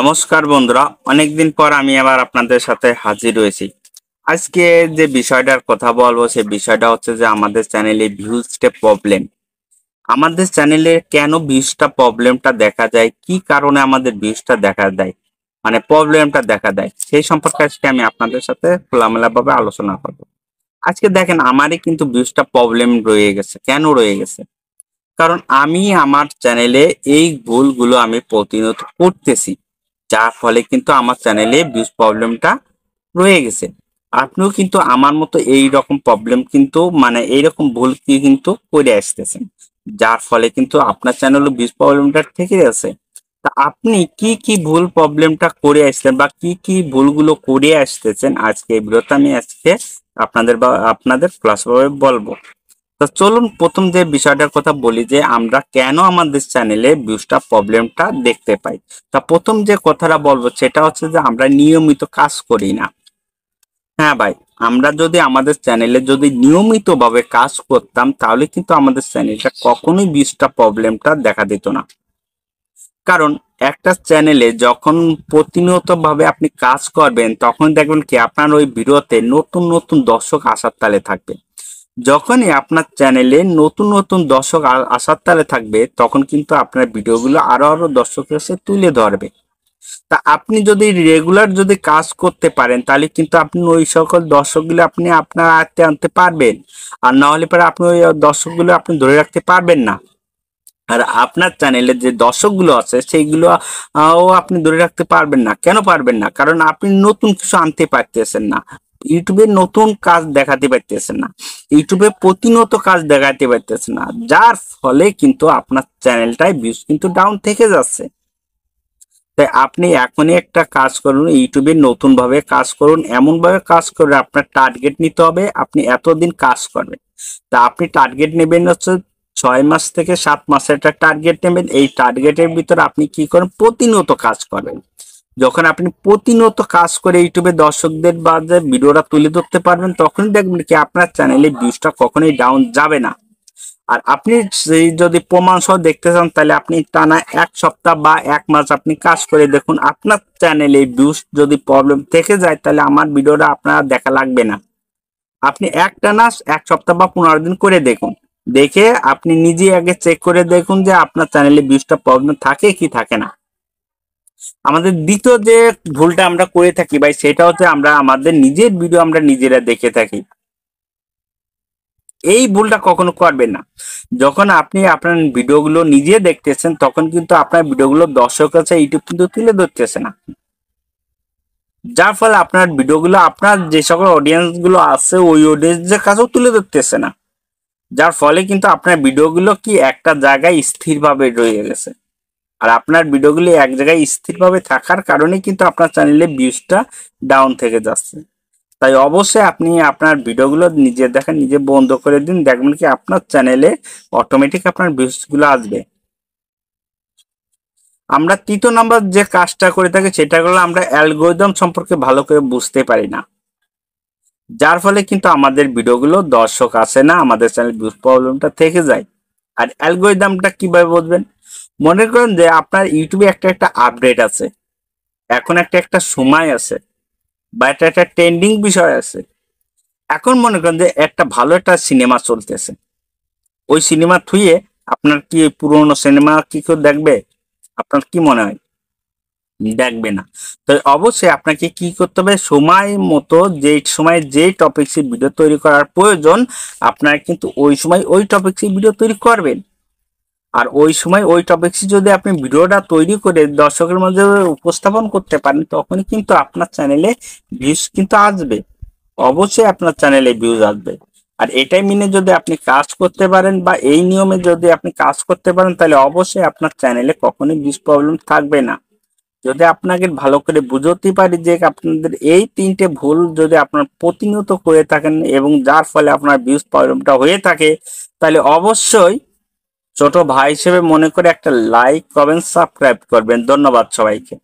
নমস্কার বন্ধুরা অনেকদিন পর আমি আবার আপনাদের সাথে হাজির হয়েছি আজকে যে বিষয়টার কথা বলবো সে বিষয়টা হচ্ছে যে আমাদের চ্যানেলে ভিউজটা প্রবলেম আমাদের চ্যানেলে কেন ভিউজটা প্রবলেমটা দেখা যায় কি কারণে আমাদের ভিউজটা দেখা দেয় মানে প্রবলেমটা দেখা দেয় সেই সম্পর্কে আজকে আমি আপনাদের সাথে খোলামেলাভাবে আলোচনা করব আজকে দেখেন আমারই কিন্তু ভিউজটা প্রবলেম রয়ে গেছে কেন রয়ে গেছে কারণ আমি আমার চ্যানেলে এই ভুলগুলো আমি প্রতিনিয়ত করতেছি যার ফলে কিন্তু আমার চ্যানেলে ভিউজ প্রবলেমটা রয়ে গেছে আপনিও কিন্তু আমার মতো এই রকম প্রবলেম কিন্তু মানে এইরকম ভুল কি কিন্তু করে আসতেছেন যার ফলে কিন্তু আপনার চ্যানেলও ভিউজ প্রবলেমটা থেকে গেছে তা আপনি কি কি ভুল প্রবলেমটা করে আসলেন বা কি কি ভুলগুলো করে আসতেছেন আজকে এই ভিডিওতে আমি আজকে আপনাদের বা আপনাদের ক্লাসভাবে বলবো তো চলুন প্রথম যে বিষয়টার কথা বলি যে আমরা কেন আমাদের চ্যানেলে ভিউজটা প্রবলেমটা দেখতে পাই তা প্রথম যে কথাটা বলবো সেটা হচ্ছে যে আমরা নিয়মিত কাজ করি না হ্যাঁ ভাই আমরা যদি আমাদের চ্যানেলে যদি নিয়মিতভাবে কাজ করতাম তাহলে কিন্তু আমাদের চ্যানেলটা কখনোই ভিউজটা প্রবলেমটা দেখা দিত না কারণ একটা চ্যানেলে যখন প্রতিনিয়তভাবে আপনি কাজ করবেন তখন দেখবেন কি আপনার ওই ভিডিওতে নতুন নতুন দর্শক আসার তালে থাকবে যখনই আপনার চ্যানেলে নতুন নতুন দর্শক আসার তালে থাকবে তখন কিন্তু আপনার ভিডিওগুলো আরো আরো দর্শকের কাছে তুলে ধরবে তা আপনি যদি রেগুলার যদি কাজ করতে পারেন তাহলে কিন্তু আপনি ওই সকল দর্শকগুলো আপনি আপনার আয়ত্তে আনতে পারবেন আর না হলে পরে আপনি ওই দর্শকগুলো আপনি ধরে রাখতে পারবেন না আর আপনার চ্যানেলের যে দর্শকগুলো আছে সেইগুলো আপনি ধরে রাখতে পারবেন না কেন পারবেন না কারণ আপনি নতুন কিছু আনতে পারতেছেন না ইউটিউবে নতুন কাজ দেখাতে পারতেছে না ইউটিউবে প্রতিনিয়ত কাজ দেখাতে পারতেছে না যার ফলে কিন্তু আপনার চ্যানেলটায় ভিউজ কিন্তু ডাউন থেকে যাচ্ছে তাই আপনি এখনই একটা কাজ করুন ইউটিউবে নতুনভাবে কাজ করুন এমনভাবে কাজ করে আপনার টার্গেট নিতে হবে আপনি এতদিন কাজ করবেন তা আপনি টার্গেট নেবেন হচ্ছে ছয় মাস থেকে সাত মাসের একটা টার্গেট নেবেন এই টার্গেটের ভিতরে আপনি কি করেন প্রতিনিয়ত কাজ করবেন যখন আপনি প্রতিনিয়ত কাজ করে ইউটিউবে দর্শকদের বা যে ভিডিওটা তুলে ধরতে পারবেন তখনই দেখবেন কি আপনার চ্যানেলে ভিউজটা কখনোই ডাউন যাবে না আর আপনি যদি প্রমাণ সহ দেখতে চান তাহলে আপনি টানা এক সপ্তাহ বা এক মাস আপনি কাজ করে দেখুন আপনার চ্যানেলে ভিউজ যদি প্রবলেম থেকে যায় তাহলে আমার ভিডিওটা আপনার দেখা লাগবে না আপনি এক টানা এক সপ্তাহ বা পনেরো দিন করে দেখুন দেখে আপনি নিজে আগে চেক করে দেখুন যে আপনার চ্যানেলে ভিউজটা প্রবলেম থাকে কি থাকে না আমাদের দ্বিতীয় যে ভুলটা আমরা করে থাকি ভাই সেটা হচ্ছে আমরা আমাদের নিজের ভিডিও আমরা নিজেরা দেখে থাকি এই ভুলটা কখনো করবেন না যখন আপনি আপনার ভিডিওগুলো নিজে দেখতেছেন তখন কিন্তু আপনার ভিডিওগুলো দর্শক কাছে ইউটিউব কিন্তু তুলে ধরতেছে না যার ফলে আপনার ভিডিওগুলো আপনার যে সকল অডিয়েন্স গুলো আছে ওই অডিয়েন্সদের কাছেও তুলে ধরতেছে না যার ফলে কিন্তু আপনার ভিডিওগুলো কি একটা জায়গায় স্থিরভাবে রয়ে গেছে আর আপনার ভিডিওগুলি এক জায়গায় স্থিরভাবে থাকার কারণে কিন্তু আপনার চ্যানেলে ভিউজটা ডাউন থেকে যাচ্ছে তাই অবশ্যই আপনি আপনার ভিডিওগুলো নিজে দেখেন নিজে বন্ধ করে দিন দেখবেন কি আপনার চ্যানেলে অটোমেটিক আপনার ভিউজগুলো আসবে আমরা তৃতীয় নম্বর যে কাজটা করে থাকি সেটা হলো আমরা অ্যালগোরিদম সম্পর্কে ভালো করে বুঝতে পারি না যার ফলে কিন্তু আমাদের ভিডিওগুলো দর্শক আসে না আমাদের চ্যানেল ভিউজ প্রবলেমটা থেকে যায় আর অ্যালগোরিদমটা কিভাবে বুঝবেন মনে করেন যে আপনার ইউটিউবে একটা একটা আপডেট আছে এখন একটা একটা সময় আছে বা একটা একটা ট্রেন্ডিং বিষয় আছে এখন মনে করেন যে একটা ভালো একটা সিনেমা চলতেছে ওই সিনেমা থুয়ে আপনার কি ওই পুরোনো সিনেমা কি কেউ দেখবে আপনার কি মনে হয় দেখবে না তো অবশ্যই আপনাকে কি করতে হবে সময় মতো যে সময় যে টপিক্সে ভিডিও তৈরি করার প্রয়োজন আপনারা কিন্তু ওই সময় ওই টপিক্সে ভিডিও তৈরি করবেন আর ওই সময় ওই টপিক্সে যদি আপনি ভিডিওটা তৈরি করে দর্শকের মধ্যে উপস্থাপন করতে পারেন তখন কিন্তু আপনার চ্যানেলে ভিউজ কিন্তু আসবে অবশ্যই আপনার চ্যানেলে ভিউজ আসবে আর এটাই মিনে যদি আপনি কাজ করতে পারেন বা এই নিয়মে যদি আপনি কাজ করতে পারেন তাহলে অবশ্যই আপনার চ্যানেলে কখনোই ভিউজ প্রবলেম থাকবে না যদি আপনাকে ভালো করে বুঝতে পারি যে আপনাদের এই তিনটে ভুল যদি আপনার প্রতিনিয়ত করে থাকেন এবং যার ফলে আপনার ভিউজ প্রবলেমটা হয়ে থাকে তাহলে অবশ্যই ছোট ভাই হিসেবে মনে করে একটা লাইক কমেন্ট সাবস্ক্রাইব করবেন ধন্যবাদ সবাইকে